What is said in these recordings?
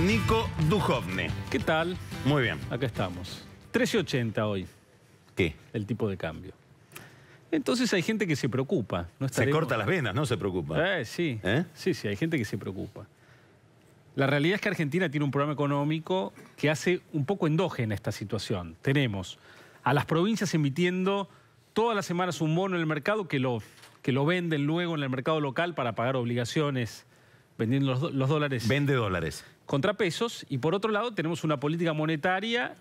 Nico Dujovne. ¿Qué tal? Muy bien. Acá estamos. 13.80 hoy. ¿Qué? El tipo de cambio. Entonces hay gente que se preocupa. Se corta las venas, ¿no? Se preocupa. Eh, sí. ¿Eh? Sí, sí, hay gente que se preocupa. La realidad es que Argentina tiene un programa económico que hace un poco endógena esta situación. Tenemos a las provincias emitiendo todas las semanas un bono en el mercado que lo, venden luego en el mercado local para pagar obligaciones, vendiendo los, los dólares. Vende dólares contrapesos y por otro lado tenemos una política monetaria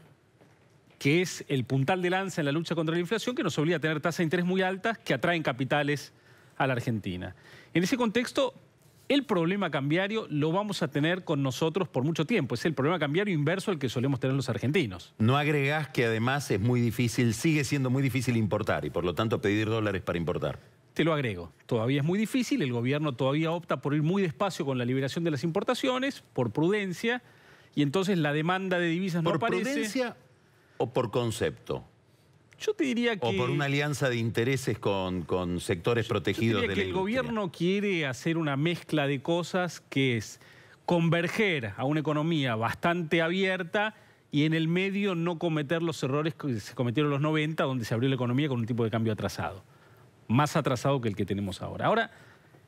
que es el puntal de lanza en la lucha contra la inflación que nos obliga a tener tasas de interés muy altas que atraen capitales a la Argentina. En ese contexto, el problema cambiario lo vamos a tener con nosotros por mucho tiempo. Es el problema cambiario inverso al que solemos tener los argentinos. No agregás que además es muy difícil, sigue siendo muy difícil importar y por lo tanto pedir dólares para importar. Te lo agrego, todavía es muy difícil, el gobierno todavía opta por ir muy despacio con la liberación de las importaciones, por prudencia, y entonces la demanda de divisas no aparece. ¿Por prudencia o por concepto? Yo te diría que... O por una alianza de intereses con, sectores protegidos yo diría que El gobierno quiere hacer una mezcla de cosas que es converger a una economía bastante abierta y en el medio no cometer los errores que se cometieron en los 90, donde se abrió la economía con un tipo de cambio atrasado más atrasado que el que tenemos ahora. Ahora,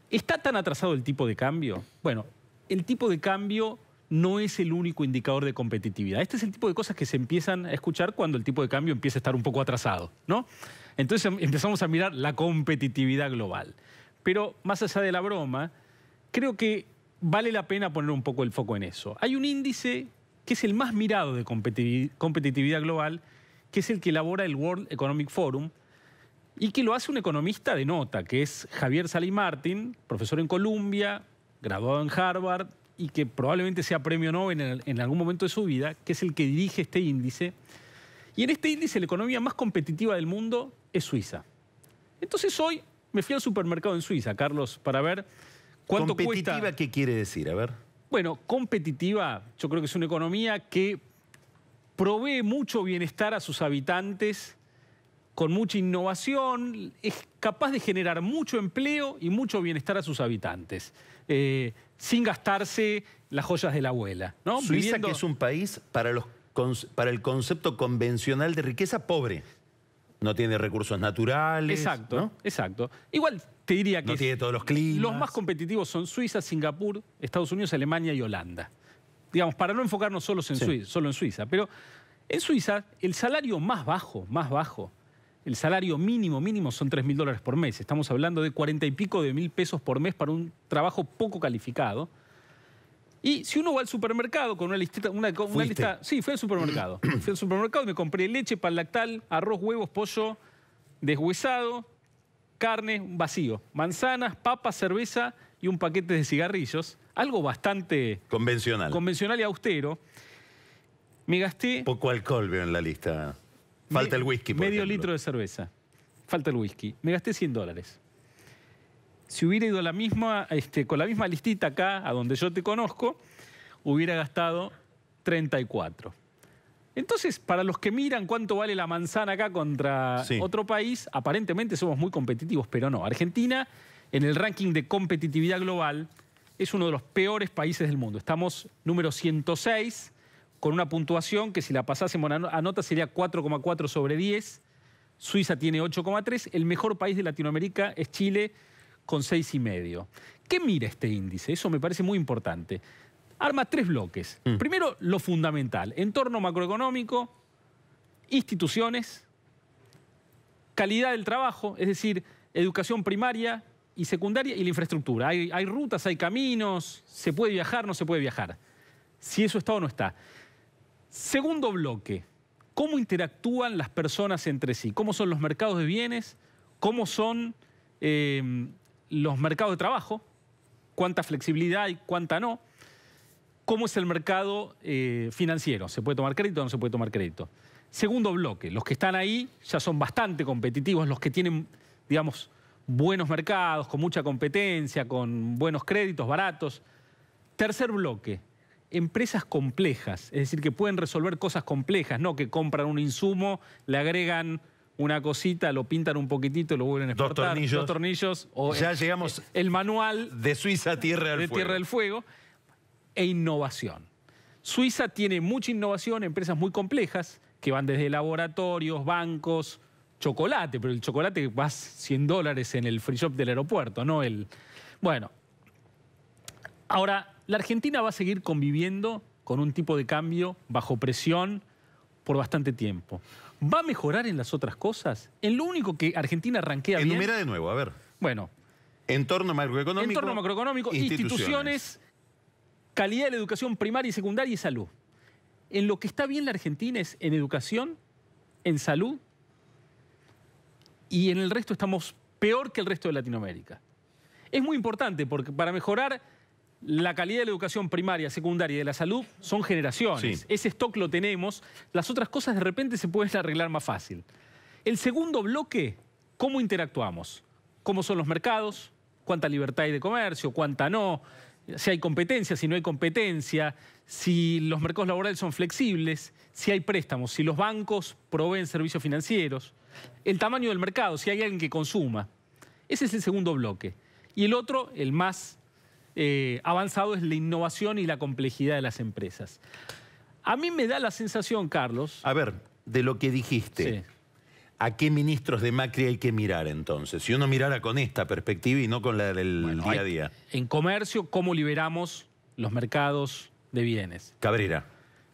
¿está tan atrasado el tipo de cambio? Bueno, el tipo de cambio no es el único indicador de competitividad. Este es el tipo de cosas que se empiezan a escuchar cuando el tipo de cambio empieza a estar un poco atrasado, Entonces em, empezamos a mirar la competitividad global. Pero más allá de la broma, creo que vale la pena poner un poco el foco en eso. Hay un índice que es el más mirado de competitividad global, que es el que elabora el World Economic Forum, y que lo hace un economista de nota, que es Javier salimartín, profesor en Columbia, graduado en Harvard y que probablemente sea premio Nobel en, algún momento de su vida, que es el que dirige este índice. Y en este índice la economía más competitiva del mundo es Suiza. Entonces hoy me fui al supermercado en Suiza, Carlos, para ver cuánto ¿Competitiva qué quiere decir? A ver. Bueno, competitiva yo creo que es una economía que provee mucho bienestar a sus habitantes con mucha innovación, es capaz de generar mucho empleo y mucho bienestar a sus habitantes, eh, sin gastarse las joyas de la abuela. Suiza que es un país para, el concepto convencional de riqueza pobre. No tiene recursos naturales. Exacto, exacto. Igual te diría que... No tiene todos los climas. Los más competitivos son Suiza, Singapur, Estados Unidos, Alemania y Holanda. Digamos, para no enfocarnos solos en Suiza, solo en Suiza. Pero en Suiza, el salario más bajo, más bajo, el salario mínimo, mínimo son 3 mil dólares por mes. Estamos hablando de 40 y pico de mil pesos por mes para un trabajo poco calificado. Y si uno va al supermercado con una una, lista, sí, fui al supermercado. fui al supermercado y me compré leche, pan lactal, arroz, huevos, pollo deshuesado, carne, vacío, manzanas, papas, cerveza y un paquete de cigarrillos. Algo bastante convencional. Convencional y austero. Me gasté poco alcohol veo en la lista. Falta el whisky. medio litro de cerveza. Falta el whisky. Me gasté 100 dólares. Si hubiera ido la misma, este, con la misma listita acá, a donde yo te conozco, hubiera gastado 34. Entonces, para los que miran cuánto vale la manzana acá contra otro país, aparentemente somos muy competitivos, pero no. Argentina, en el ranking de competitividad global, es uno de los peores países del mundo. Estamos número 106 con una puntuación que si la pasásemos a nota sería 4,4 sobre 10. Suiza tiene 8,3. El mejor país de Latinoamérica es Chile con 6,5. ¿Qué mira este índice? Eso me parece muy importante. Arma tres bloques. Mm. Primero, lo fundamental, entorno macroeconómico, instituciones, calidad del trabajo, es decir, educación primaria y secundaria y la infraestructura. Hay, hay rutas, hay caminos, se puede viajar, no se puede viajar. Si eso está o no está. Segundo bloque, ¿cómo interactúan las personas entre sí? ¿Cómo son los mercados de bienes? ¿Cómo son em, los mercados de trabajo? ¿Cuánta flexibilidad y cuánta no? ¿Cómo es el mercado eh, financiero? ¿Se puede tomar crédito o no se puede tomar crédito? Segundo bloque, los que están ahí ya son bastante competitivos, los que tienen, digamos, buenos mercados, con mucha competencia, con buenos créditos baratos. Tercer bloque, empresas complejas, es decir, que pueden resolver cosas complejas, no que compran un insumo, le agregan una cosita, lo pintan un poquitito, lo vuelven a exportar. Dos tornillos. o ya el, llegamos. El manual. De Suiza Tierra del de Fuego. Tierra del Fuego. E innovación. Suiza tiene mucha innovación, empresas muy complejas, que van desde laboratorios, bancos, chocolate, pero el chocolate vas 100 dólares en el free shop del aeropuerto, no el... Bueno, ahora la Argentina va a seguir conviviendo con un tipo de cambio bajo presión por bastante tiempo. ¿Va a mejorar en las otras cosas? En lo único que Argentina arranquea bien... Enumera de nuevo, a ver. Bueno. Entorno macroeconómico. Entorno macroeconómico, instituciones, instituciones calidad de la educación primaria y secundaria y salud. En lo que está bien la Argentina es en educación, en salud y en el resto estamos peor que el resto de Latinoamérica. Es muy importante porque para mejorar la calidad de la educación primaria, secundaria y de la salud son generaciones. Ese stock lo tenemos. Las otras cosas de repente se pueden arreglar más fácil. El segundo bloque, ¿cómo interactuamos? ¿Cómo son los mercados? ¿Cuánta libertad hay de comercio? ¿Cuánta no? Si hay competencia, si no hay competencia, si los mercados laborales son flexibles, si hay préstamos, si los bancos proveen servicios financieros, el tamaño del mercado, si hay alguien que consuma. Ese es el segundo bloque. Y el otro, el más eh, avanzado es la innovación y la complejidad de las empresas. A mí me da la sensación, Carlos... A ver, de lo que dijiste, ¿a qué ministros de Macri hay que mirar entonces? Si uno mirara con esta perspectiva y no con la del día a día. En comercio, ¿cómo liberamos los mercados de bienes? Cabrera.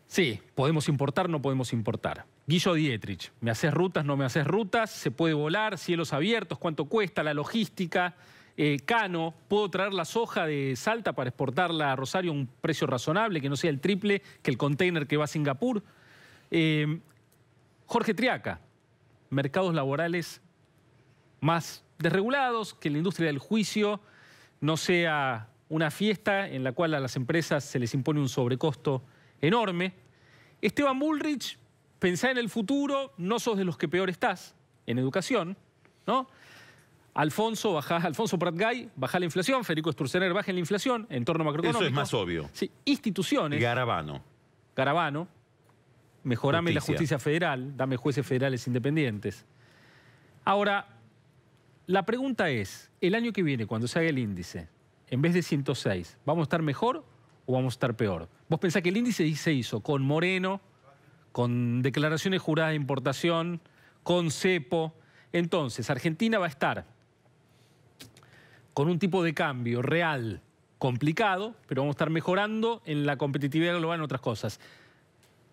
Sí, podemos importar, no podemos importar. Guillo Dietrich, ¿me haces rutas, no me haces rutas? ¿Se puede volar? ¿Cielos abiertos? ¿Cuánto cuesta? ¿La logística? Eh, Cano, puedo traer la soja de Salta para exportarla a Rosario a un precio razonable, que no sea el triple que el container que va a Singapur. Eh, Jorge Triaca, mercados laborales más desregulados, que la industria del juicio no sea una fiesta en la cual a las empresas se les impone un sobrecosto enorme. Esteban Bullrich, pensá en el futuro, no sos de los que peor estás en educación, ¿no? Alfonso, baja, Alfonso Pratgay, baja la inflación, Federico Sturzenegger baja la inflación, entorno macroeconómico. Eso es más obvio. Sí, instituciones. Garabano. Garabano. Mejorame la justicia federal, dame jueces federales independientes. Ahora, la pregunta es, el año que viene, cuando se haga el índice, en vez de 106, ¿vamos a estar mejor o vamos a estar peor? Vos pensás que el índice se hizo con Moreno, con declaraciones juradas de importación, con CEPO. Entonces, Argentina va a estar con un tipo de cambio real complicado, pero vamos a estar mejorando en la competitividad global en otras cosas.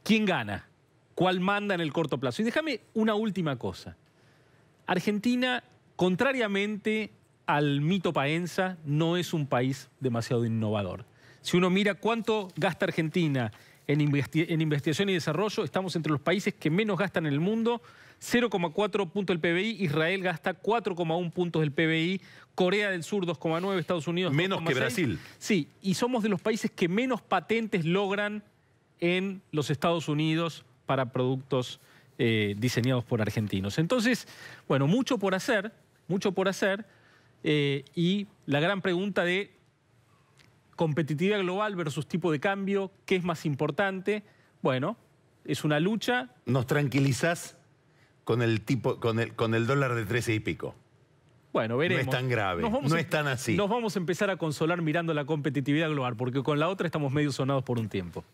¿Quién gana? ¿Cuál manda en el corto plazo? Y déjame una última cosa. Argentina, contrariamente al mito paenza, no es un país demasiado innovador. Si uno mira cuánto gasta Argentina en, investigación y desarrollo. Estamos entre los países que menos gastan en el mundo. 0,4 puntos del PBI, Israel gasta 4,1 puntos del PBI, Corea del Sur 2,9, Estados Unidos Menos que Brasil. Sí, y somos de los países que menos patentes logran en los Estados Unidos para productos eh, diseñados por argentinos. Entonces, bueno, mucho por hacer, mucho por hacer, eh, y la gran pregunta de competitividad global versus tipo de cambio, ¿qué es más importante? Bueno, es una lucha. ¿Nos tranquilizás con el, tipo, con el, con el dólar de 13 y pico? Bueno, veremos. No es tan grave, no es tan así. Nos vamos a empezar a consolar mirando la competitividad global, porque con la otra estamos medio sonados por un tiempo.